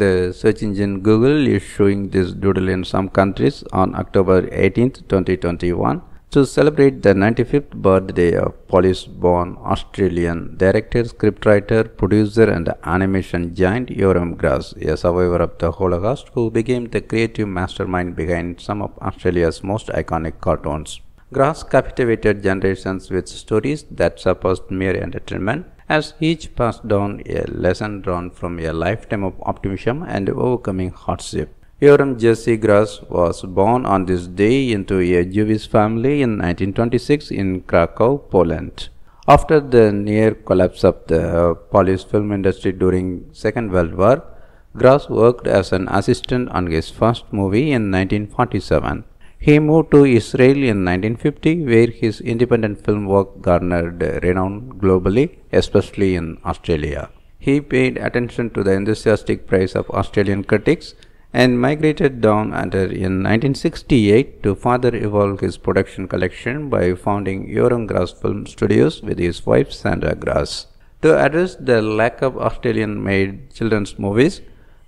The search engine Google is showing this doodle in some countries on October 18, 2021 to celebrate the 95th birthday of Polish-born Australian director, scriptwriter, producer and animation giant Yoram Grass, a survivor of the Holocaust who became the creative mastermind behind some of Australia's most iconic cartoons. Gross captivated generations with stories that surpassed mere entertainment, as each passed down a lesson drawn from a lifetime of optimism and overcoming hardship. Yoram Jesse Gross was born on this day into a Jewish family in 1926 in Krakow, Poland. After the near collapse of the Polish film industry during Second World War, Gross worked as an assistant on his first movie in 1947. He moved to Israel in 1950, where his independent film work garnered renown globally, especially in Australia. He paid attention to the enthusiastic praise of Australian critics and migrated down under in 1968 to further evolve his production collection by founding Yoram Grass Film Studios with his wife Sandra Grass. To address the lack of Australian made children's movies,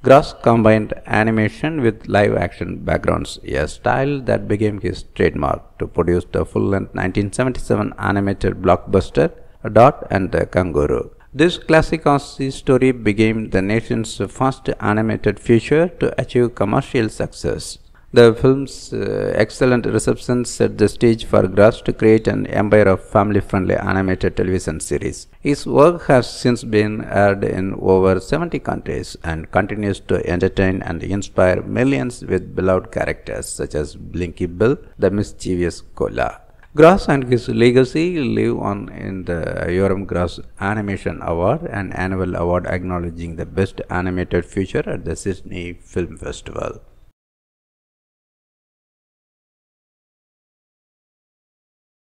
Gross combined animation with live action backgrounds, a style that became his trademark to produce the full-length 1977 animated blockbuster Dot and the Kangaroo. This classic Aussie story became the nation's first animated feature to achieve commercial success. The film's uh, excellent reception set the stage for Gross to create an empire of family friendly animated television series. His work has since been aired in over 70 countries and continues to entertain and inspire millions with beloved characters such as Blinky Bill, the mischievous Cola. Gross and his legacy live on in the Yoram Gross Animation Award, an annual award acknowledging the best animated feature at the Sydney Film Festival.